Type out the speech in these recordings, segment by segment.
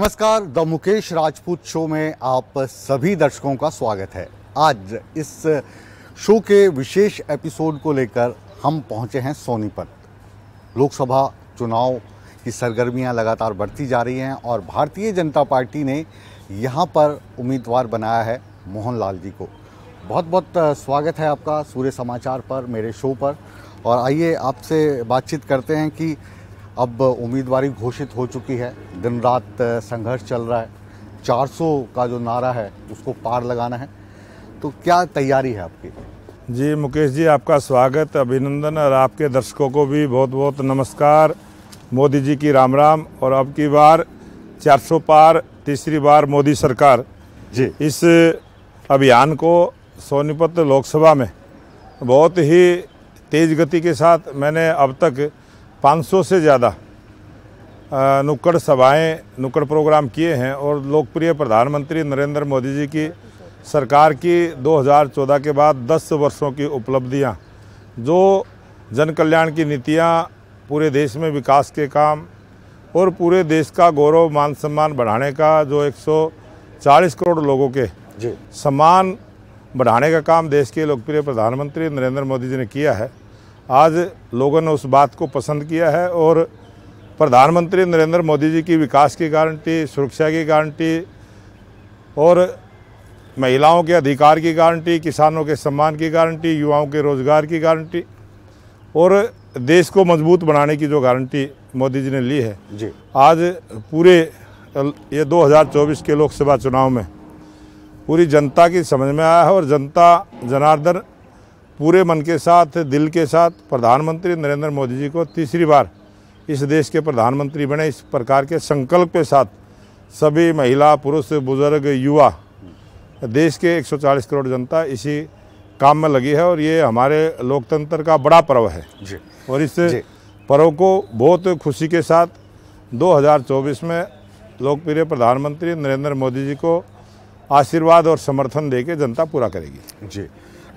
नमस्कार the Mukesh Rajput show में आप सभी दर्शकों का स्वागत है आज इस शो के विशेष एपिसोड को लेकर हम पहुंचे हैं सोनीपत लोकसभा चुनाव की सरगर्मियां लगातार बढ़ती जा रही हैं और भारतीय जनता पार्टी ने यहां पर उम्मीदवार बनाया है मोहन लाल जी को बहुत बहुत स्वागत है आपका सूर्य समाचार पर मेरे शो पर और आइए आपसे बातचीत करते हैं कि अब उम्मीदवारी घोषित हो चुकी है दिन रात संघर्ष चल रहा है 400 का जो नारा है उसको पार लगाना है तो क्या तैयारी है आपकी जी मुकेश जी आपका स्वागत अभिनंदन और आपके दर्शकों को भी बहुत बहुत नमस्कार मोदी जी की राम राम और अब की बार 400 पार तीसरी बार मोदी सरकार जी इस अभियान को सोनीपत लोकसभा में बहुत ही तेज़ गति के साथ मैंने अब तक 500 से ज़्यादा नुक्कड़ सभाएं नुक्कड़ प्रोग्राम किए हैं और लोकप्रिय प्रधानमंत्री नरेंद्र मोदी जी की सरकार की 2014 के बाद 10 वर्षों की उपलब्धियां जो जन कल्याण की नीतियां पूरे देश में विकास के काम और पूरे देश का गौरव मान सम्मान बढ़ाने का जो 140 करोड़ लोगों के सम्मान बढ़ाने का काम देश के लोकप्रिय प्रधानमंत्री नरेंद्र मोदी जी ने किया है आज लोगों ने उस बात को पसंद किया है और प्रधानमंत्री नरेंद्र मोदी जी की विकास की गारंटी सुरक्षा की गारंटी और महिलाओं के अधिकार की गारंटी किसानों के सम्मान की गारंटी युवाओं के रोज़गार की गारंटी और देश को मजबूत बनाने की जो गारंटी मोदी जी ने ली है जी आज पूरे ये 2024 के लोकसभा चुनाव में पूरी जनता की समझ में आया है और जनता जनार्दन पूरे मन के साथ दिल के साथ प्रधानमंत्री नरेंद्र मोदी जी को तीसरी बार इस देश के प्रधानमंत्री बने इस प्रकार के संकल्प के साथ सभी महिला पुरुष बुजुर्ग युवा देश के 140 करोड़ जनता इसी काम में लगी है और ये हमारे लोकतंत्र का बड़ा पर्व है जी। और इस पर्व को बहुत खुशी के साथ 2024 में लोकप्रिय प्रधानमंत्री नरेंद्र मोदी जी को आशीर्वाद और समर्थन देके जनता पूरा करेगी जी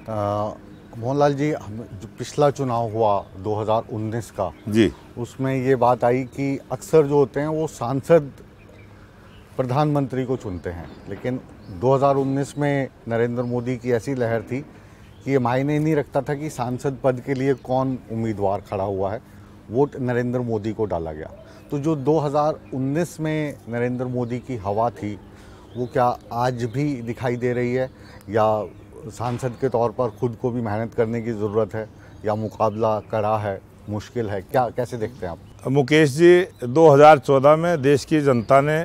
आ, मोहनलाल जी जो पिछला चुनाव हुआ 2019 का जी उसमें ये बात आई कि अक्सर जो होते हैं वो सांसद प्रधानमंत्री को चुनते हैं लेकिन 2019 में नरेंद्र मोदी की ऐसी लहर थी कि ये मायने नहीं रखता था कि सांसद पद के लिए कौन उम्मीदवार खड़ा हुआ है वोट नरेंद्र मोदी को डाला गया तो जो 2019 में नरेंद्र मोदी की हवा थी वो क्या आज भी दिखाई दे रही है या सांसद के तौर पर खुद को भी मेहनत करने की ज़रूरत है या मुकाबला कड़ा है मुश्किल है क्या कैसे देखते हैं आप मुकेश जी 2014 में देश की जनता ने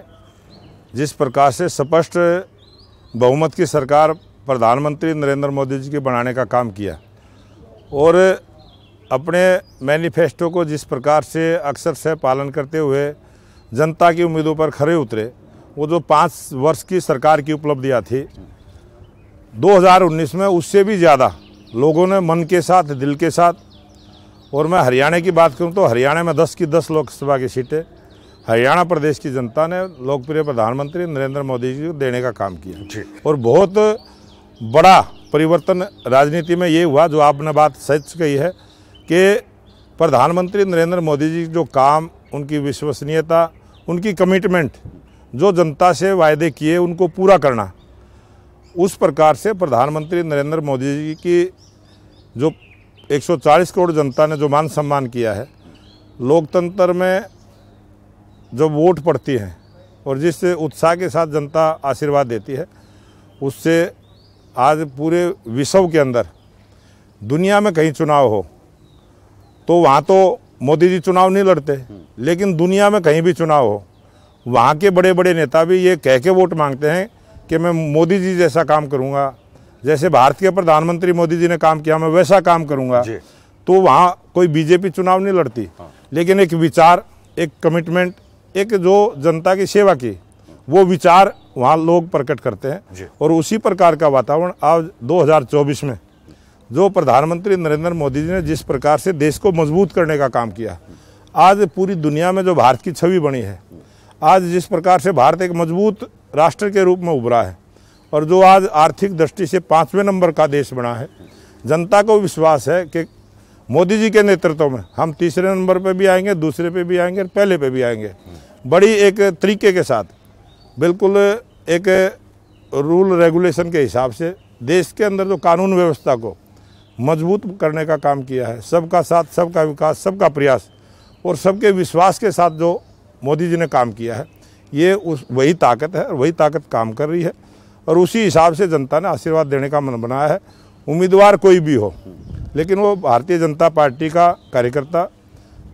जिस प्रकार से स्पष्ट बहुमत की सरकार प्रधानमंत्री नरेंद्र मोदी जी की बनाने का काम किया और अपने मैनिफेस्टो को जिस प्रकार से अक्सर से पालन करते हुए जनता की उम्मीदों पर खड़े उतरे वो जो पाँच वर्ष की सरकार की उपलब्धियाँ थी 2019 में उससे भी ज़्यादा लोगों ने मन के साथ दिल के साथ और मैं हरियाणा की बात करूं तो हरियाणा में 10 की 10 लोकसभा की सीटें हरियाणा प्रदेश की जनता ने लोकप्रिय प्रधानमंत्री नरेंद्र मोदी जी को देने का काम किया और बहुत बड़ा परिवर्तन राजनीति में ये हुआ जो आपने बात सच कही है कि प्रधानमंत्री नरेंद्र मोदी जी जो काम उनकी विश्वसनीयता उनकी कमिटमेंट जो जनता से वायदे किए उनको पूरा करना उस प्रकार से प्रधानमंत्री नरेंद्र मोदी जी की जो 140 करोड़ जनता ने जो मान सम्मान किया है लोकतंत्र में जो वोट पड़ती हैं और जिस उत्साह के साथ जनता आशीर्वाद देती है उससे आज पूरे विश्व के अंदर दुनिया में कहीं चुनाव हो तो वहाँ तो मोदी जी चुनाव नहीं लड़ते लेकिन दुनिया में कहीं भी चुनाव हो वहाँ के बड़े बड़े नेता भी ये कह के वोट मांगते हैं कि मैं मोदी जी जैसा काम करूँगा जैसे भारत के प्रधानमंत्री मोदी जी ने काम किया मैं वैसा काम करूँगा तो वहाँ कोई बीजेपी चुनाव नहीं लड़ती हाँ। लेकिन एक विचार एक कमिटमेंट एक जो जनता की सेवा की वो विचार वहाँ लोग प्रकट करते हैं और उसी प्रकार का वातावरण आज 2024 में जो प्रधानमंत्री नरेंद्र मोदी जी ने जिस प्रकार से देश को मजबूत करने का काम किया आज पूरी दुनिया में जो भारत की छवि बनी है आज जिस प्रकार से भारत एक मजबूत राष्ट्र के रूप में उभरा है और जो आज आर्थिक दृष्टि से पाँचवें नंबर का देश बना है जनता को विश्वास है कि मोदी जी के नेतृत्व में हम तीसरे नंबर पर भी आएंगे दूसरे पे भी आएंगे और पहले पे भी आएंगे बड़ी एक तरीके के साथ बिल्कुल एक रूल रेगुलेशन के हिसाब से देश के अंदर जो कानून व्यवस्था को मजबूत करने का काम किया है सबका साथ सबका विकास सबका प्रयास और सबके विश्वास के साथ जो मोदी जी ने काम किया है ये उस वही ताकत है और वही ताकत काम कर रही है और उसी हिसाब से जनता ने आशीर्वाद देने का मन बनाया है उम्मीदवार कोई भी हो लेकिन वो भारतीय जनता पार्टी का कार्यकर्ता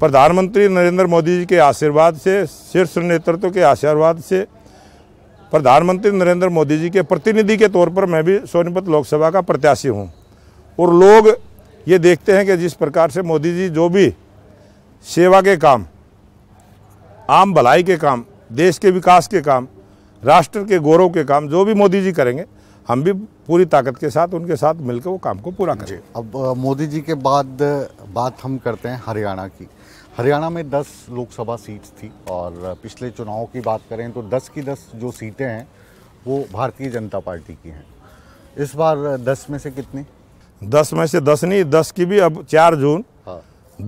प्रधानमंत्री नरेंद्र मोदी जी के आशीर्वाद से शीर्ष नेतृत्व के आशीर्वाद से प्रधानमंत्री नरेंद्र मोदी जी के प्रतिनिधि के तौर पर मैं भी सोनीपत लोकसभा का प्रत्याशी हूँ और लोग ये देखते हैं कि जिस प्रकार से मोदी जी जो भी सेवा के काम आम भलाई के काम देश के विकास के काम राष्ट्र के गौरव के काम जो भी मोदी जी करेंगे हम भी पूरी ताकत के साथ उनके साथ मिलकर वो काम को पूरा करें अब मोदी जी के बाद बात हम करते हैं हरियाणा की हरियाणा में 10 लोकसभा सीट्स थी और पिछले चुनाव की बात करें तो 10 की 10 जो सीटें हैं वो भारतीय जनता पार्टी की हैं इस बार 10 में से कितनी 10 में से 10 नहीं 10 की भी अब 4 जून हाँ।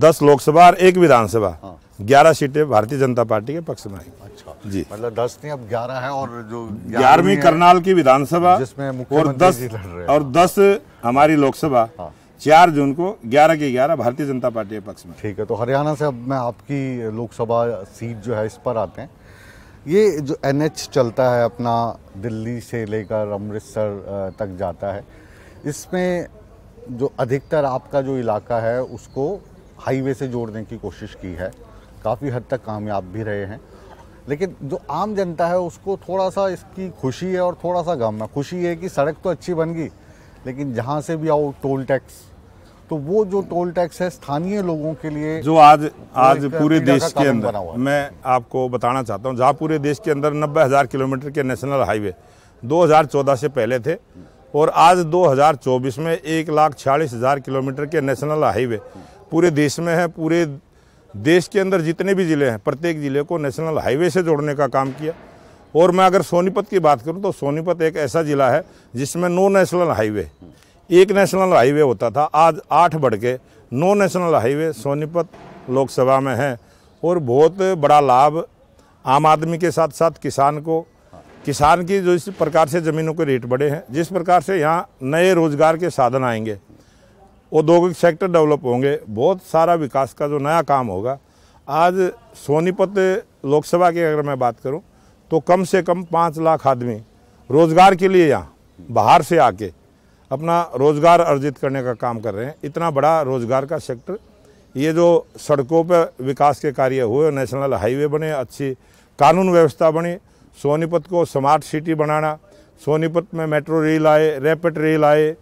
10 लोकसभा और एक विधानसभा हाँ। ग्यारह सीटें भारतीय जनता पार्टी के पक्ष में आई अच्छा जी मतलब दस थी अब ग्यारह है और जो ग्यारहवीं करनाल की विधानसभा जिसमें और दस और दस हमारी लोकसभा हाँ। चार जून को ग्यारह के ग्यारह भारतीय जनता पार्टी के पक्ष में ठीक है तो हरियाणा से अब मैं आपकी लोकसभा सीट जो है इस पर आते हैं ये जो एन चलता है अपना दिल्ली से लेकर अमृतसर तक जाता है इसमें जो अधिकतर आपका जो इलाका है उसको हाईवे से जोड़ने की कोशिश की है काफ़ी हद तक कामयाब भी रहे हैं लेकिन जो आम जनता है उसको थोड़ा सा इसकी खुशी है और थोड़ा सा गम है खुशी है कि सड़क तो अच्छी बन गई लेकिन जहाँ से भी आओ टोल टैक्स तो वो जो टोल टैक्स है स्थानीय लोगों के लिए जो आज आज पूरे देश के अंदर मैं आपको बताना चाहता हूँ जहाँ पूरे देश के अंदर नब्बे हज़ार किलोमीटर के नेशनल हाईवे 2014 से पहले थे और आज 2024 में एक लाख छियालीस हज़ार किलोमीटर के नेशनल हाईवे पूरे देश में है पूरे देश के अंदर जितने भी ज़िले हैं प्रत्येक ज़िले को नेशनल हाईवे से जोड़ने का काम किया और मैं अगर सोनीपत की बात करूं तो सोनीपत एक ऐसा ज़िला है जिसमें नो नेशनल हाईवे एक नेशनल हाईवे होता था आज आठ बढ़ के नो नेशनल हाईवे सोनीपत लोकसभा में है और बहुत बड़ा लाभ आम आदमी के साथ साथ किसान को किसान की जो इस प्रकार से ज़मीनों के रेट बढ़े हैं जिस प्रकार से यहाँ नए रोज़गार के साधन आएंगे औद्योगिक सेक्टर डेवलप होंगे बहुत सारा विकास का जो नया काम होगा आज सोनीपत लोकसभा की अगर मैं बात करूं तो कम से कम पाँच लाख आदमी रोज़गार के लिए यहाँ बाहर से आके अपना रोज़गार अर्जित करने का काम कर रहे हैं इतना बड़ा रोज़गार का सेक्टर ये जो सड़कों पर विकास के कार्य हुए नेशनल हाईवे बने अच्छी कानून व्यवस्था बनी सोनीपत को स्मार्ट सिटी बनाना सोनीपत में मेट्रो रेल आए रैपिड रेल आए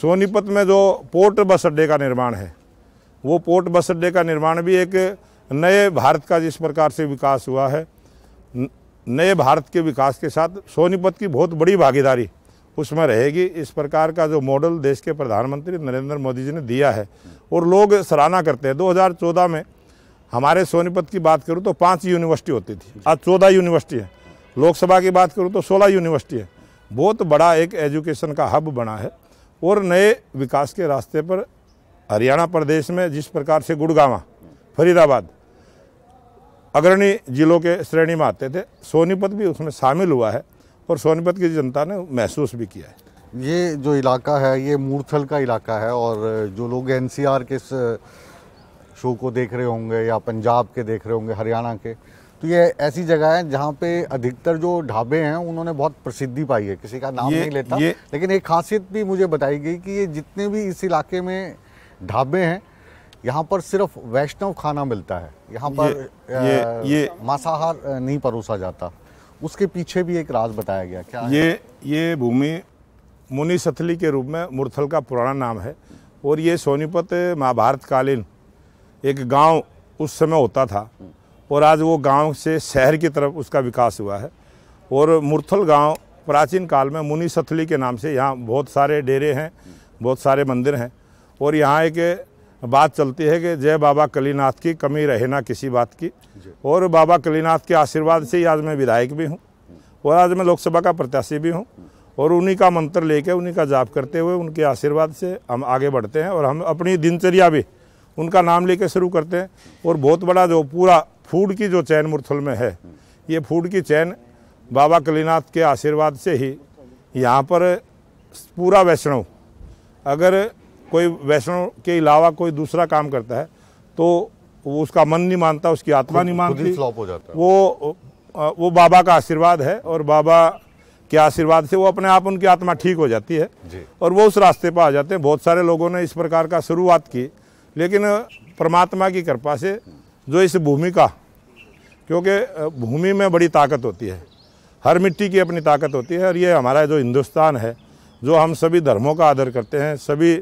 सोनीपत में जो पोर्ट बस अड्डे का निर्माण है वो पोर्ट बस अड्डे का निर्माण भी एक नए भारत का जिस प्रकार से विकास हुआ है नए भारत के विकास के साथ सोनीपत की बहुत बड़ी भागीदारी उसमें रहेगी इस प्रकार का जो मॉडल देश के प्रधानमंत्री नरेंद्र मोदी जी ने दिया है और लोग सराहना करते हैं 2014 में हमारे सोनीपत की बात करूँ तो पाँच यूनिवर्सिटी होती थी आज चौदह यूनिवर्सिटी है लोकसभा की बात करूँ तो सोलह यूनिवर्सिटी है बहुत बड़ा एक एजुकेशन का हब बना है और नए विकास के रास्ते पर हरियाणा प्रदेश में जिस प्रकार से गुड़गावा फरीदाबाद अग्रणी जिलों के श्रेणी में आते थे सोनीपत भी उसमें शामिल हुआ है और सोनीपत की जनता ने महसूस भी किया है ये जो इलाका है ये मूर्थल का इलाका है और जो लोग एनसीआर के शो को देख रहे होंगे या पंजाब के देख रहे होंगे हरियाणा के तो ये ऐसी जगह है जहाँ पे अधिकतर जो ढाबे हैं उन्होंने बहुत प्रसिद्धि पाई है किसी का नाम ये, नहीं लेता ये, लेकिन एक खासियत भी मुझे बताई गई कि ये जितने भी इस इलाके में ढाबे हैं यहाँ पर सिर्फ वैष्णव खाना मिलता है यहाँ पर ये, ये, ये मांसाहार नहीं परोसा जाता उसके पीछे भी एक राज बताया गया क्या ये है? ये भूमि मुनि सथली के रूप में मुरथल का पुराना नाम है और ये सोनीपत महाभारत कालीन एक गांव उस समय होता था और आज वो गांव से शहर की तरफ उसका विकास हुआ है और मुरथल गांव प्राचीन काल में मुनि सथली के नाम से यहाँ बहुत सारे डेरे हैं बहुत सारे मंदिर हैं और यहाँ एक बात चलती है कि जय बाबा कलीनाथ की कमी रहे ना किसी बात की और बाबा कलीनाथ के आशीर्वाद से ही आज मैं विधायक भी हूँ और आज मैं लोकसभा का प्रत्याशी भी हूँ और उन्हीं का मंत्र लेके उन्हीं का जाप करते हुए उनके आशीर्वाद से हम आगे बढ़ते हैं और हम अपनी दिनचर्या भी उनका नाम लेके शुरू करते हैं और बहुत बड़ा जो पूरा फूड की जो चैन मुरथल में है ये फूड की चैन बाबा कलीनाथ के आशीर्वाद से ही यहाँ पर पूरा वैष्णव अगर कोई वैष्णव के अलावा कोई दूसरा काम करता है तो वो उसका मन नहीं मानता उसकी आत्मा नहीं मानती फ्लॉप हो जाता वो वो बाबा का आशीर्वाद है और बाबा के आशीर्वाद से वो अपने आप उनकी आत्मा ठीक हो जाती है और वो उस रास्ते पर आ जाते हैं बहुत सारे लोगों ने इस प्रकार का शुरुआत की लेकिन परमात्मा की कृपा से जो इस भूमि का क्योंकि भूमि में बड़ी ताकत होती है हर मिट्टी की अपनी ताकत होती है और ये हमारा जो हिंदुस्तान है जो हम सभी धर्मों का आदर करते हैं सभी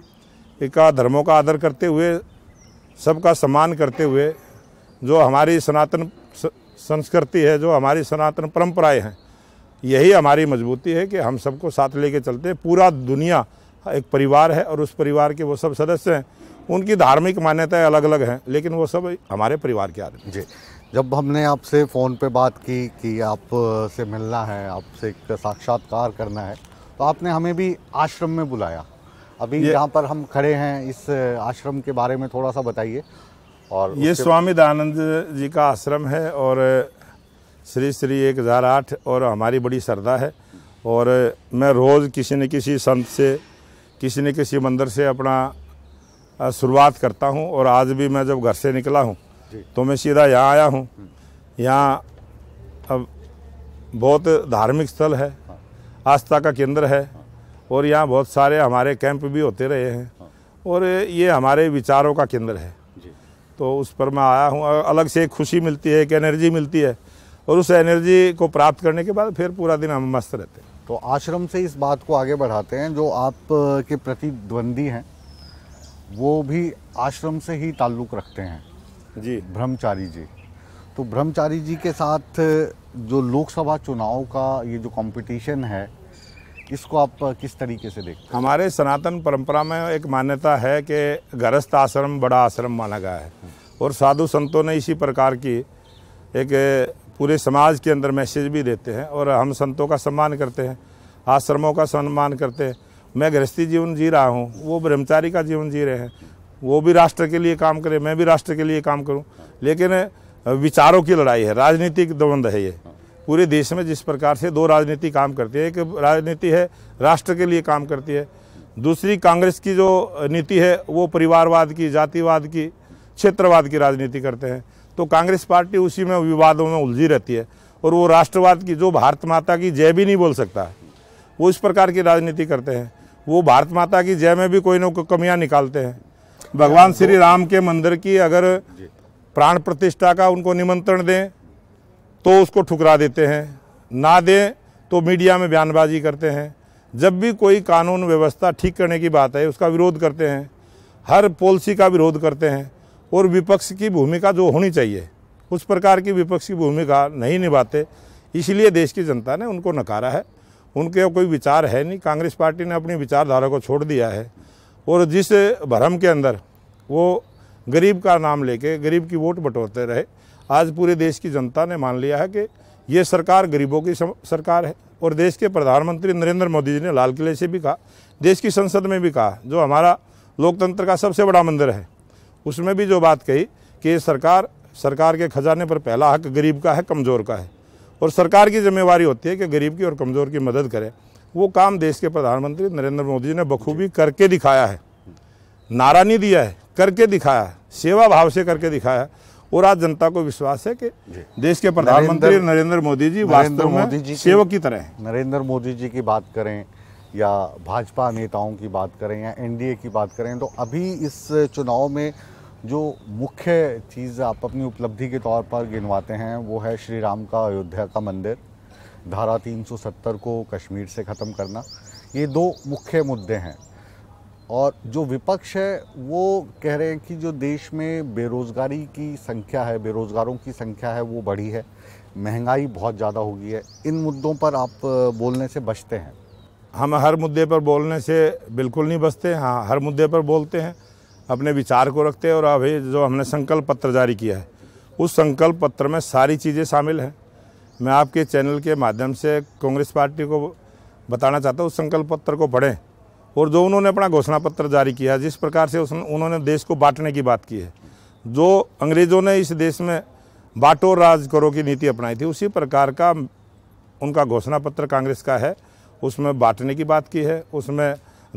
का धर्मों का आदर करते हुए सबका सम्मान करते हुए जो हमारी सनातन संस्कृति है जो हमारी सनातन परंपराएं हैं यही हमारी मजबूती है कि हम सबको साथ लेके चलते हैं पूरा दुनिया एक परिवार है और उस परिवार के वो सब सदस्य हैं उनकी धार्मिक मान्यताएं अलग अलग हैं लेकिन वो सब हमारे परिवार के आदमी जी जब हमने आपसे फ़ोन पे बात की कि आप से मिलना है आपसे एक साक्षात्कार करना है तो आपने हमें भी आश्रम में बुलाया अभी यहाँ पर हम खड़े हैं इस आश्रम के बारे में थोड़ा सा बताइए और ये स्वामी दयानंद जी का आश्रम है और श्री श्री एक हज़ार आठ और हमारी बड़ी श्रद्धा है और मैं रोज़ किसी न किसी संत से किसी न किसी मंदिर से अपना शुरुआत करता हूँ और आज भी मैं जब घर से निकला हूँ तो मैं सीधा यहाँ आया हूँ हम्म। यहाँ अब बहुत धार्मिक स्थल है हाँ। आस्था का केंद्र है हाँ। और यहाँ बहुत सारे हमारे कैंप भी होते रहे हैं हाँ। और ये हमारे विचारों का केंद्र है तो उस पर मैं आया हूँ अलग से एक खुशी मिलती है एक एनर्जी मिलती है और उस एनर्जी को प्राप्त करने के बाद फिर पूरा दिन हम मस्त रहते हैं तो आश्रम से इस बात को आगे बढ़ाते हैं जो आप के प्रतिद्वंदी हैं वो भी आश्रम से ही ताल्लुक़ रखते हैं जी ब्रह्मचारी जी तो ब्रह्मचारी जी के साथ जो लोकसभा चुनाव का ये जो कंपटीशन है इसको आप किस तरीके से देखते हैं हमारे सनातन परंपरा में एक मान्यता है कि गृहस्थ आश्रम बड़ा आश्रम माना गया है और साधु संतों ने इसी प्रकार की एक पूरे समाज के अंदर मैसेज भी देते हैं और हम संतों का सम्मान करते हैं आश्रमों का सम्मान करते हैं मैं गृहस्थी जीवन जी रहा हूँ वो ब्रह्मचारी का जीवन जी रहे हैं वो भी राष्ट्र के लिए काम करे मैं भी राष्ट्र के लिए काम करूँ लेकिन विचारों की लड़ाई है राजनीतिक द्वंद्व है ये पूरे देश में जिस प्रकार से दो राजनीति काम करती है एक राजनीति है राष्ट्र के लिए काम करती है दूसरी कांग्रेस की जो नीति है वो परिवारवाद की जातिवाद की क्षेत्रवाद की राजनीति करते हैं तो कांग्रेस पार्टी उसी में विवादों में उलझी रहती है और वो राष्ट्रवाद की जो भारत माता की जय भी नहीं बोल सकता वो इस प्रकार की राजनीति करते हैं वो भारत माता की जय में भी कोई ना कोई कमियाँ निकालते हैं भगवान श्री राम के मंदिर की अगर प्राण प्रतिष्ठा का उनको निमंत्रण दें तो उसको ठुकरा देते हैं ना दें तो मीडिया में बयानबाजी करते हैं जब भी कोई कानून व्यवस्था ठीक करने की बात है उसका विरोध करते हैं हर पॉलिसी का विरोध करते हैं और विपक्ष की भूमिका जो होनी चाहिए उस प्रकार की विपक्ष की भूमिका नहीं निभाते इसलिए देश की जनता ने उनको नकारा है उनके कोई विचार है नहीं कांग्रेस पार्टी ने अपनी विचारधारा को छोड़ दिया है और जिस भरम के अंदर वो गरीब का नाम लेके गरीब की वोट बटोरते रहे आज पूरे देश की जनता ने मान लिया है कि ये सरकार गरीबों की सरकार है और देश के प्रधानमंत्री नरेंद्र मोदी जी ने लाल किले से भी कहा देश की संसद में भी कहा जो हमारा लोकतंत्र का सबसे बड़ा मंदिर है उसमें भी जो बात कही कि ये सरकार सरकार के खजाने पर पहला हक गरीब का है कमज़ोर का है और सरकार की जिम्मेवारी होती है कि गरीब की और कमज़ोर की मदद करे वो काम देश के प्रधानमंत्री नरेंद्र मोदी जी ने बखूबी करके दिखाया है नारा नहीं दिया है करके दिखाया सेवा भाव से करके दिखाया है और आज जनता को विश्वास है कि देश के प्रधानमंत्री नरेंद्र मोदी जी वास्तव मोदी जी सेवक की तरह नरेंद्र मोदी जी की बात करें या भाजपा नेताओं की बात करें या एनडीए की बात करें तो अभी इस चुनाव में जो मुख्य चीज़ आप अपनी उपलब्धि के तौर पर गिनवाते हैं वो है श्री राम का अयोध्या का मंदिर धारा 370 को कश्मीर से ख़त्म करना ये दो मुख्य मुद्दे हैं और जो विपक्ष है वो कह रहे हैं कि जो देश में बेरोज़गारी की संख्या है बेरोज़गारों की संख्या है वो बढ़ी है महंगाई बहुत ज़्यादा हो गई है इन मुद्दों पर आप बोलने से बचते हैं हम हर मुद्दे पर बोलने से बिल्कुल नहीं बचते हाँ हर मुद्दे पर बोलते हैं अपने विचार को रखते हैं और अभी जो हमने संकल्प पत्र जारी किया है उस संकल्प पत्र में सारी चीज़ें शामिल हैं मैं आपके चैनल के माध्यम से कांग्रेस पार्टी को बताना चाहता हूँ उस संकल्प पत्र को पढ़ें और जो उन्होंने अपना घोषणा पत्र जारी किया जिस प्रकार से उन्होंने देश को बांटने की बात की है जो अंग्रेज़ों ने इस देश में बाटो राज करो की नीति अपनाई थी उसी प्रकार का उनका घोषणा पत्र कांग्रेस का है उसमें बांटने की बात की है उसमें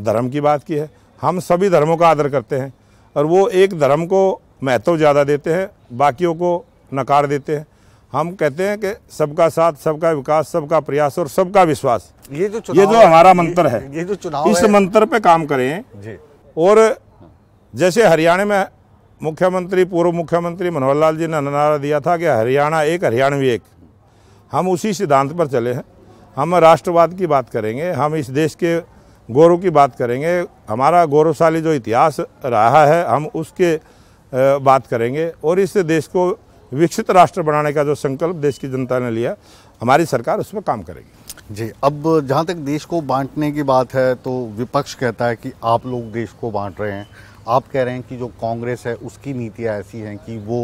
धर्म की बात की है हम सभी धर्मों का आदर करते हैं और वो एक धर्म को महत्व ज़्यादा देते हैं बाकियों को नकार देते हैं हम कहते हैं कि सबका साथ सबका विकास सबका प्रयास और सबका विश्वास ये जो ये जो हमारा मंत्र है ये जो चुनाव इस मंत्र पे काम करें जी और जैसे हरियाणा में मुख्यमंत्री पूर्व मुख्यमंत्री मनोहर लाल जी ने नारा दिया था कि हरियाणा एक हरियाणवी एक हम उसी सिद्धांत पर चले हैं हम राष्ट्रवाद की बात करेंगे हम इस देश के गौरव की बात करेंगे हमारा गौरवशाली जो इतिहास रहा है हम उसके बात करेंगे और इस देश को विकसित राष्ट्र बनाने का जो संकल्प देश की जनता ने लिया हमारी सरकार उसमें काम करेगी जी अब जहाँ तक देश को बांटने की बात है तो विपक्ष कहता है कि आप लोग देश को बांट रहे हैं आप कह रहे हैं कि जो कांग्रेस है उसकी नीतियाँ ऐसी हैं कि वो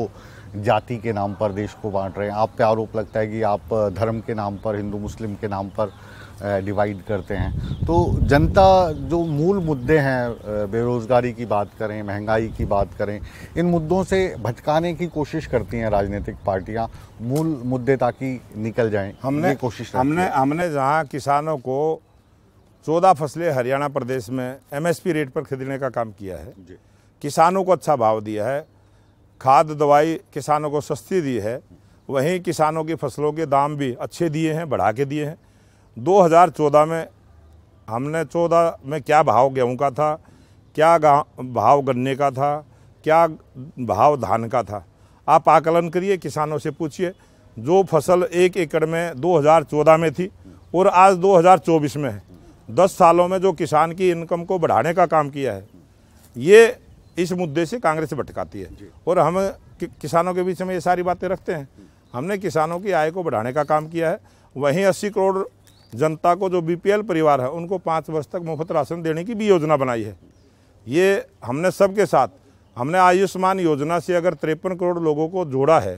जाति के नाम पर देश को बांट रहे हैं आप पे आरोप लगता है कि आप धर्म के नाम पर हिंदू मुस्लिम के नाम पर डिवाइड करते हैं तो जनता जो मूल मुद्दे हैं बेरोज़गारी की बात करें महंगाई की बात करें इन मुद्दों से भटकाने की कोशिश करती हैं राजनीतिक पार्टियां मूल मुद्दे ताकि निकल जाएं हमने कोशिश हमने हमने जहां किसानों को चौदह फसलें हरियाणा प्रदेश में एमएसपी रेट पर खरीदने का काम किया है किसानों को अच्छा भाव दिया है खाद दवाई किसानों को सस्ती दी है वहीं किसानों की फसलों के दाम भी अच्छे दिए हैं बढ़ा के दिए हैं 2014 में हमने 14 में क्या भाव गेहूं का था क्या भाव गन्ने का था क्या भाव धान का था आप आकलन करिए किसानों से पूछिए जो फसल एक एकड़ में 2014 में थी और आज 2024 में है 10 सालों में जो किसान की इनकम को बढ़ाने का काम किया है ये इस मुद्दे से कांग्रेस भटकाती है और हम कि, किसानों के बीच में ये सारी बातें रखते हैं हमने किसानों की आय को बढ़ाने का काम किया है वहीं अस्सी करोड़ जनता को जो बीपीएल परिवार है उनको पाँच वर्ष तक मुफ्त राशन देने की भी योजना बनाई है ये हमने सबके साथ हमने आयुष्मान योजना से अगर तिरपन करोड़ लोगों को जोड़ा है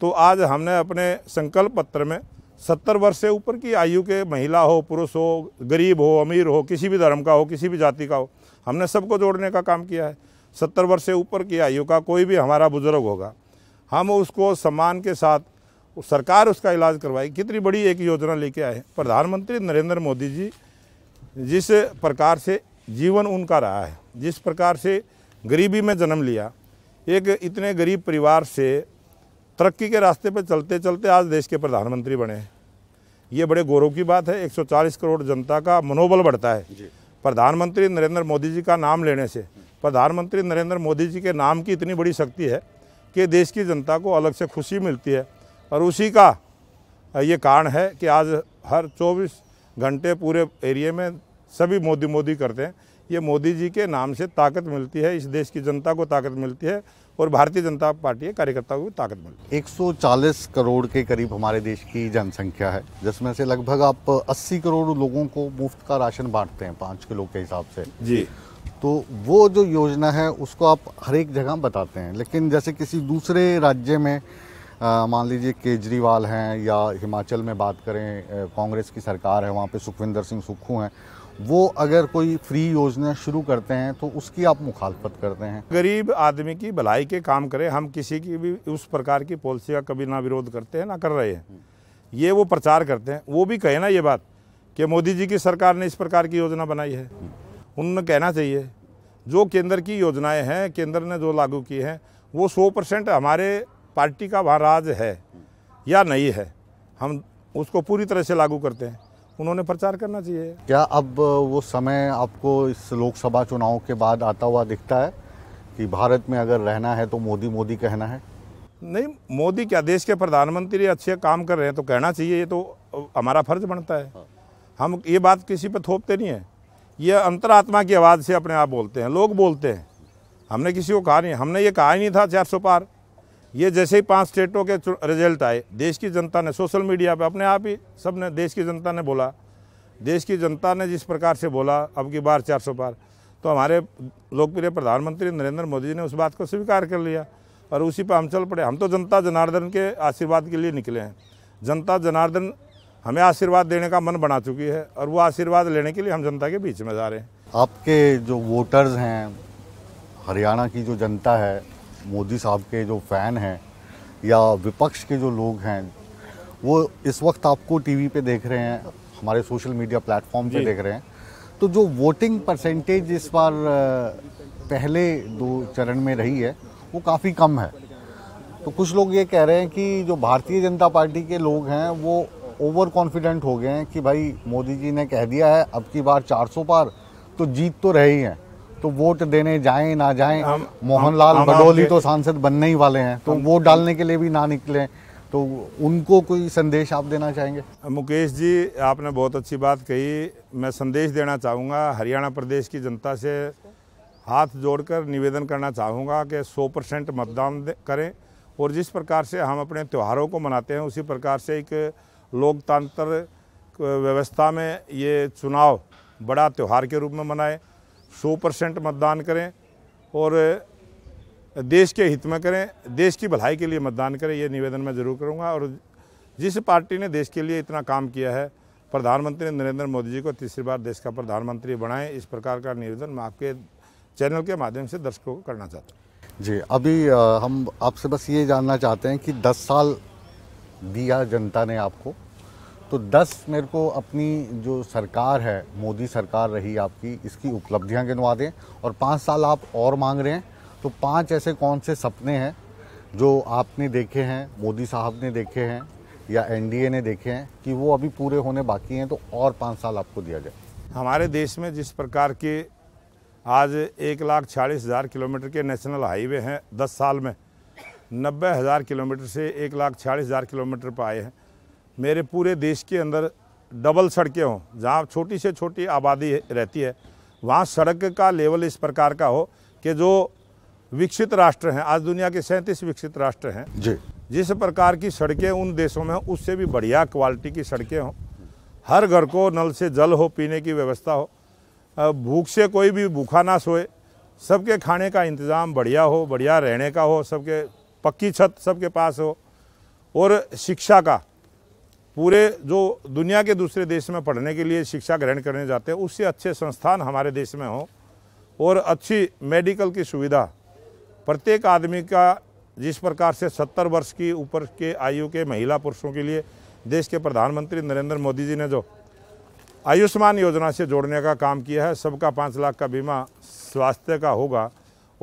तो आज हमने अपने संकल्प पत्र में सत्तर वर्ष से ऊपर की आयु के महिला हो पुरुष हो गरीब हो अमीर हो किसी भी धर्म का हो किसी भी जाति का हो हमने सबको जोड़ने का काम किया है सत्तर वर्ष से ऊपर की आयु का कोई भी हमारा बुज़ुर्ग होगा हम उसको सम्मान के साथ सरकार उसका इलाज करवाई कितनी बड़ी एक योजना लेके आए प्रधानमंत्री नरेंद्र मोदी जी जिस प्रकार से जीवन उनका रहा है जिस प्रकार से गरीबी में जन्म लिया एक इतने गरीब परिवार से तरक्की के रास्ते पर चलते चलते आज देश के प्रधानमंत्री बने हैं ये बड़े गौरव की बात है 140 करोड़ जनता का मनोबल बढ़ता है प्रधानमंत्री नरेंद्र मोदी जी का नाम लेने से प्रधानमंत्री नरेंद्र मोदी जी के नाम की इतनी बड़ी शक्ति है कि देश की जनता को अलग से खुशी मिलती है और उसी का ये कारण है कि आज हर 24 घंटे पूरे एरिए में सभी मोदी मोदी करते हैं ये मोदी जी के नाम से ताकत मिलती है इस देश की जनता को ताकत मिलती है और भारतीय जनता पार्टी के कार्यकर्ता को ताकत मिलती है 140 करोड़ के करीब हमारे देश की जनसंख्या है जिसमें से लगभग आप 80 करोड़ लोगों को मुफ्त का राशन बांटते हैं पाँच किलो के हिसाब से जी तो वो जो योजना है उसको आप हर एक जगह बताते हैं लेकिन जैसे किसी दूसरे राज्य में मान लीजिए केजरीवाल हैं या हिमाचल में बात करें कांग्रेस की सरकार है वहाँ पे सुखविंदर सिंह सुक्खू हैं वो अगर कोई फ्री योजना शुरू करते हैं तो उसकी आप मुखालफत करते हैं गरीब आदमी की भलाई के काम करें हम किसी की भी उस प्रकार की पॉलिसी का कभी ना विरोध करते हैं ना कर रहे हैं ये वो प्रचार करते हैं वो भी कहे ना ये बात कि मोदी जी की सरकार ने इस प्रकार की योजना बनाई है उन्होंने कहना चाहिए जो केंद्र की योजनाएं हैं केंद्र ने जो लागू की हैं वो सौ परसेंट हमारे पार्टी का वहाँ राज है या नहीं है हम उसको पूरी तरह से लागू करते हैं उन्होंने प्रचार करना चाहिए क्या अब वो समय आपको इस लोकसभा चुनाव के बाद आता हुआ दिखता है कि भारत में अगर रहना है तो मोदी मोदी कहना है नहीं मोदी क्या देश के प्रधानमंत्री अच्छे काम कर रहे हैं तो कहना चाहिए ये तो हमारा फर्ज बनता है हाँ। हम ये बात किसी पर थोपते नहीं है ये अंतरात्मा की आवाज़ से अपने आप बोलते हैं लोग बोलते हैं हमने किसी को कहा नहीं हमने ये कहा ही नहीं था चार सौ पार ये जैसे ही पांच स्टेटों के रिजल्ट आए देश की जनता ने सोशल मीडिया पे अपने आप ही सब ने देश की जनता ने बोला देश की जनता ने जिस प्रकार से बोला अब की बार चार सौ पार तो हमारे लोकप्रिय प्रधानमंत्री नरेंद्र मोदी ने उस बात को स्वीकार कर लिया और उसी पर हम चल पड़े हम तो जनता जनार्दन के आशीर्वाद के लिए निकले हैं जनता जनार्दन हमें आशीर्वाद देने का मन बना चुकी है और वो आशीर्वाद लेने के लिए हम जनता के बीच में जा रहे हैं आपके जो वोटर्स हैं हरियाणा की जो जनता है मोदी साहब के जो फ़ैन हैं या विपक्ष के जो लोग हैं वो इस वक्त आपको टीवी पे देख रहे हैं हमारे सोशल मीडिया प्लेटफॉर्म पे देख रहे हैं तो जो वोटिंग परसेंटेज इस बार पहले दो चरण में रही है वो काफ़ी कम है तो कुछ लोग ये कह रहे हैं कि जो भारतीय जनता पार्टी के लोग हैं वो ओवर कॉन्फिडेंट हो गए हैं कि भाई मोदी जी ने कह दिया है अब की बार 400 पार तो जीत तो रहे ही है तो वोट देने जाएं ना जाएं मोहनलाल बडोली तो सांसद बनने ही वाले हैं तो वोट डालने के लिए भी ना निकले तो उनको कोई संदेश आप देना चाहेंगे मुकेश जी आपने बहुत अच्छी बात कही मैं संदेश देना चाहूँगा हरियाणा प्रदेश की जनता से हाथ जोड़कर निवेदन करना चाहूँगा कि 100 परसेंट मतदान करें और जिस प्रकार से हम अपने त्योहारों को मनाते हैं उसी प्रकार से एक लोकतंत्र व्यवस्था में ये चुनाव बड़ा त्यौहार के रूप में मनाएं सौ परसेंट मतदान करें और देश के हित में करें देश की भलाई के लिए मतदान करें ये निवेदन मैं ज़रूर करूँगा और जिस पार्टी ने देश के लिए इतना काम किया है प्रधानमंत्री नरेंद्र मोदी जी को तीसरी बार देश का प्रधानमंत्री बनाएं इस प्रकार का निवेदन मैं आपके चैनल के माध्यम से दर्शकों को करना चाहता हूँ जी अभी हम आपसे बस ये जानना चाहते हैं कि दस साल दिया जनता ने आपको तो 10 मेरे को अपनी जो सरकार है मोदी सरकार रही आपकी इसकी उपलब्धियां गिनवा दें और पाँच साल आप और मांग रहे हैं तो पांच ऐसे कौन से सपने हैं जो आपने देखे हैं मोदी साहब ने देखे हैं या एनडीए ने देखे हैं कि वो अभी पूरे होने बाकी हैं तो और पाँच साल आपको दिया जाए हमारे देश में जिस प्रकार के आज एक लाख चालीस हज़ार किलोमीटर के नेशनल हाईवे हैं दस साल में नब्बे हज़ार किलोमीटर से एक लाख छियालीस हज़ार किलोमीटर पर आए हैं मेरे पूरे देश के अंदर डबल सड़कें हों जहाँ छोटी से छोटी आबादी रहती है वहाँ सड़क का लेवल इस प्रकार का हो कि जो विकसित राष्ट्र हैं आज दुनिया के सैंतीस विकसित राष्ट्र हैं जी जिस प्रकार की सड़कें उन देशों में उससे भी बढ़िया क्वालिटी की सड़कें हों हर घर को नल से जल हो पीने की व्यवस्था हो भूख से कोई भी भूखा ना सोए सबके खाने का इंतज़ाम बढ़िया हो बढ़िया रहने का हो सबके पक्की छत सबके पास हो और शिक्षा का पूरे जो दुनिया के दूसरे देश में पढ़ने के लिए शिक्षा ग्रहण करने जाते हैं उससे अच्छे संस्थान हमारे देश में हो और अच्छी मेडिकल की सुविधा प्रत्येक आदमी का जिस प्रकार से 70 वर्ष की ऊपर के आयु के महिला पुरुषों के लिए देश के प्रधानमंत्री नरेंद्र मोदी जी ने जो आयुष्मान योजना से जोड़ने का काम किया है सबका पाँच लाख का बीमा स्वास्थ्य का होगा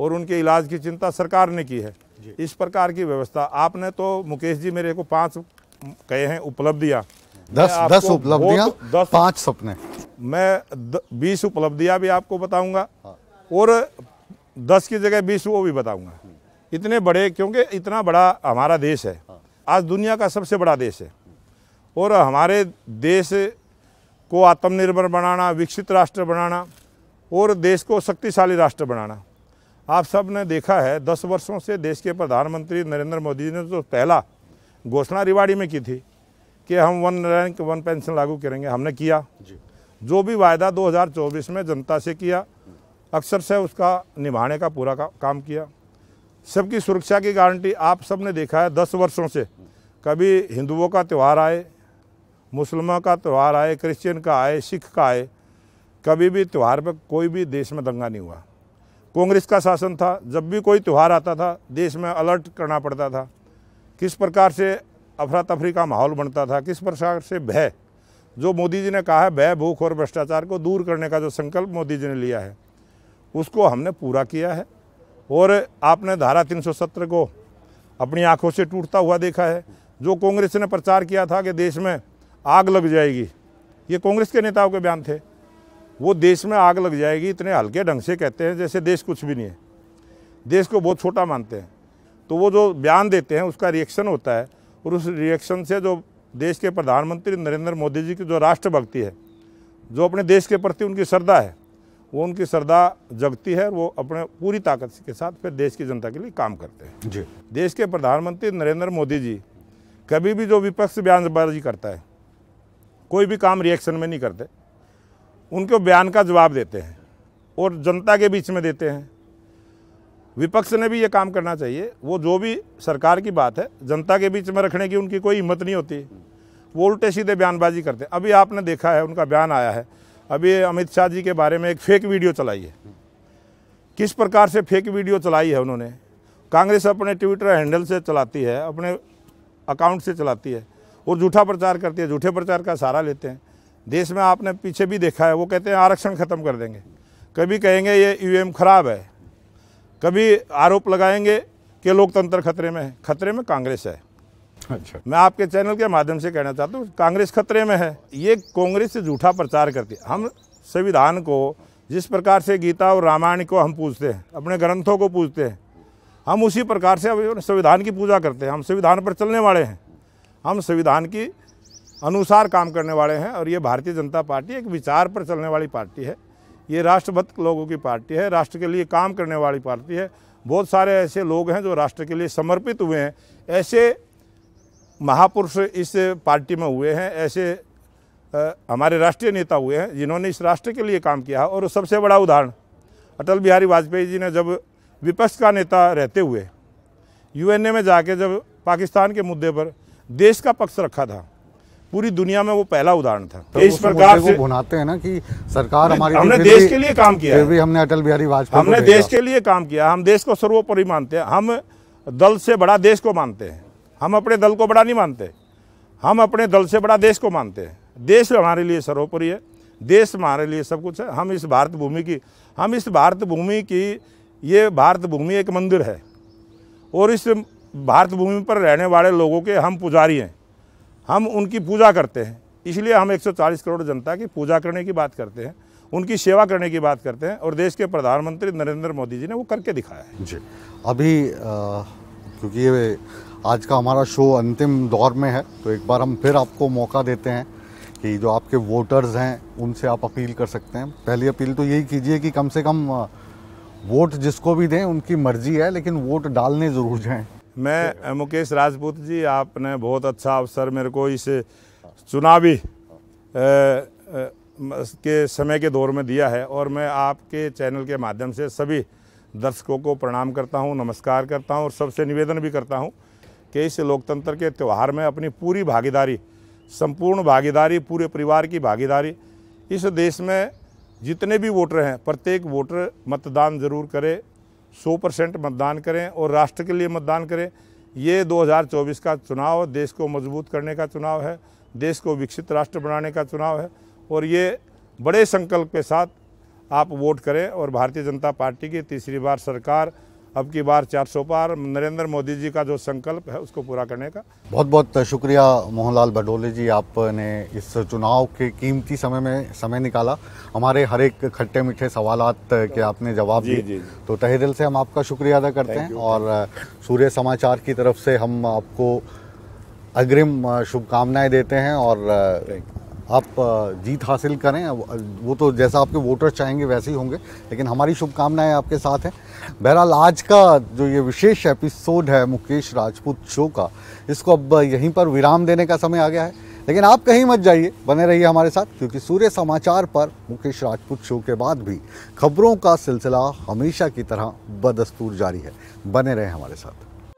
और उनके इलाज की चिंता सरकार ने की है इस प्रकार की व्यवस्था आपने तो मुकेश जी मेरे को पांच कहे हैं उपलब्धियां दस दस उपलब्धियां दस पांच सपने मैं द, बीस उपलब्धियां भी आपको बताऊंगा हाँ। और दस की जगह बीस वो भी बताऊंगा इतने बड़े क्योंकि इतना बड़ा हमारा देश है हाँ। आज दुनिया का सबसे बड़ा देश है और हमारे देश को आत्मनिर्भर बनाना विकसित राष्ट्र बनाना और देश को शक्तिशाली राष्ट्र बनाना आप सब ने देखा है दस वर्षों से देश के प्रधानमंत्री नरेंद्र मोदी ने तो पहला घोषणा रिवाड़ी में की थी कि हम वन रैंक वन पेंशन लागू करेंगे हमने किया जो भी वायदा 2024 में जनता से किया अक्सर से उसका निभाने का पूरा का, काम किया सबकी सुरक्षा की गारंटी आप सब ने देखा है दस वर्षों से कभी हिंदुओं का त्यौहार आए मुसलमानों का त्यौहार आए क्रिश्चियन का आए सिख का आए कभी भी त्यौहार पर कोई भी देश में दंगा नहीं हुआ कांग्रेस का शासन था जब भी कोई त्यौहार आता था देश में अलर्ट करना पड़ता था किस प्रकार से अफरा तफरी का माहौल बनता था किस प्रकार से भय जो मोदी जी ने कहा है भय भूख और भ्रष्टाचार को दूर करने का जो संकल्प मोदी जी ने लिया है उसको हमने पूरा किया है और आपने धारा 317 को अपनी आंखों से टूटता हुआ देखा है जो कांग्रेस ने प्रचार किया था कि देश में आग लग जाएगी ये कांग्रेस के नेताओं के बयान थे वो देश में आग लग जाएगी इतने हल्के ढंग से कहते हैं जैसे देश कुछ भी नहीं है देश को बहुत छोटा मानते हैं तो वो जो बयान देते हैं उसका रिएक्शन होता है और उस रिएक्शन से जो देश के प्रधानमंत्री नरेंद्र मोदी जी की जो राष्ट्रभक्ति है जो अपने देश के प्रति उनकी श्रद्धा है वो उनकी श्रद्धा जगती है और वो अपने पूरी ताकत के साथ फिर देश की जनता के लिए काम करते हैं जी देश के प्रधानमंत्री नरेंद्र मोदी जी कभी भी जो विपक्ष बयानबाजी करता है कोई भी काम रिएक्शन में नहीं करते उनके बयान का जवाब देते हैं और जनता के बीच में देते हैं विपक्ष ने भी ये काम करना चाहिए वो जो भी सरकार की बात है जनता के बीच में रखने की उनकी कोई हिम्मत नहीं होती वो उल्टे सीधे बयानबाजी करते हैं अभी आपने देखा है उनका बयान आया है अभी अमित शाह जी के बारे में एक फेक वीडियो चलाई है किस प्रकार से फेक वीडियो चलाई है उन्होंने कांग्रेस अपने ट्विटर हैंडल से चलाती है अपने अकाउंट से चलाती है और झूठा प्रचार करती है झूठे प्रचार का सहारा लेते हैं देश में आपने पीछे भी देखा है वो कहते हैं आरक्षण ख़त्म कर देंगे कभी कहेंगे ये ईवीएम ख़राब है कभी आरोप लगाएंगे कि लोकतंत्र खतरे में है खतरे में कांग्रेस है अच्छा मैं आपके चैनल के माध्यम से कहना चाहता हूँ कांग्रेस खतरे में है ये कांग्रेस से झूठा प्रचार करती है हम संविधान को जिस प्रकार से गीता और रामायण को हम पूजते हैं अपने ग्रंथों को पूजते हैं हम उसी प्रकार से संविधान की पूजा करते हैं हम संविधान पर चलने वाले हैं हम संविधान की अनुसार काम करने वाले हैं और ये भारतीय जनता पार्टी एक विचार पर चलने वाली पार्टी है ये राष्ट्रभक्त लोगों की पार्टी है राष्ट्र के लिए काम करने वाली पार्टी है बहुत सारे ऐसे लोग हैं जो राष्ट्र के लिए समर्पित हुए हैं ऐसे महापुरुष इस पार्टी में हुए हैं ऐसे आ, हमारे राष्ट्रीय नेता हुए हैं जिन्होंने इस राष्ट्र के लिए काम किया और सबसे बड़ा उदाहरण अटल बिहारी वाजपेयी जी ने जब विपक्ष का नेता रहते हुए यूएनए में जाके जब पाकिस्तान के मुद्दे पर देश का पक्ष रखा था पूरी दुनिया में वो पहला उदाहरण था तो इस प्रकार से भुनाते हैं ना कि सरकार हमारी हमने देश के लिए काम किया भी हमने अटल बिहारी वाजपेयी हमने देश के लिए काम किया हम देश को सर्वोपरि मानते हैं हम दल से बड़ा देश को मानते हैं हम अपने दल को बड़ा नहीं मानते हम अपने दल से बड़ा देश को मानते हैं देश हमारे लिए सर्वोपरि है देश हमारे लिए सब कुछ है हम इस भारत भूमि की हम इस भारत भूमि की ये भारत भूमि एक मंदिर है और इस भारत भूमि पर रहने वाले लोगों के हम पुजारी हैं हम उनकी पूजा करते हैं इसलिए हम 140 करोड़ जनता की पूजा करने की बात करते हैं उनकी सेवा करने की बात करते हैं और देश के प्रधानमंत्री नरेंद्र मोदी जी ने वो करके दिखाया है जी अभी आ, क्योंकि ये आज का हमारा शो अंतिम दौर में है तो एक बार हम फिर आपको मौका देते हैं कि जो आपके वोटर्स हैं उनसे आप अपील कर सकते हैं पहली अपील तो यही कीजिए कि कम से कम वोट जिसको भी दें उनकी मर्जी है लेकिन वोट डालने ज़रूर जाएँ मैं मुकेश राजपूत जी आपने बहुत अच्छा अवसर मेरे को इस चुनावी के समय के दौर में दिया है और मैं आपके चैनल के माध्यम से सभी दर्शकों को प्रणाम करता हूं नमस्कार करता हूं और सबसे निवेदन भी करता हूं कि इस लोकतंत्र के त्यौहार में अपनी पूरी भागीदारी संपूर्ण भागीदारी पूरे परिवार की भागीदारी इस देश में जितने भी वोटर हैं प्रत्येक वोटर मतदान ज़रूर करे 100 परसेंट मतदान करें और राष्ट्र के लिए मतदान करें ये 2024 का चुनाव देश को मजबूत करने का चुनाव है देश को विकसित राष्ट्र बनाने का चुनाव है और ये बड़े संकल्प के साथ आप वोट करें और भारतीय जनता पार्टी की तीसरी बार सरकार अब की बार 400 पार नरेंद्र मोदी जी का जो संकल्प है उसको पूरा करने का बहुत बहुत शुक्रिया मोहनलाल बडोले जी आपने इस चुनाव के कीमती समय में समय निकाला हमारे हर एक खट्टे मीठे सवाल के आपने जवाब दिए तो तहे दिल से हम आपका शुक्रिया अदा करते हैं और सूर्य समाचार की तरफ से हम आपको अग्रिम शुभकामनाएं देते हैं और आप जीत हासिल करें वो तो जैसा आपके वोटर्स चाहेंगे वैसे ही होंगे लेकिन हमारी शुभकामनाएं आपके साथ हैं बहरहाल आज का जो ये विशेष एपिसोड है मुकेश राजपूत शो का इसको अब यहीं पर विराम देने का समय आ गया है लेकिन आप कहीं मत जाइए बने रहिए हमारे साथ क्योंकि सूर्य समाचार पर मुकेश राजपूत शो के बाद भी खबरों का सिलसिला हमेशा की तरह बदस्तूर जारी है बने रहे हमारे साथ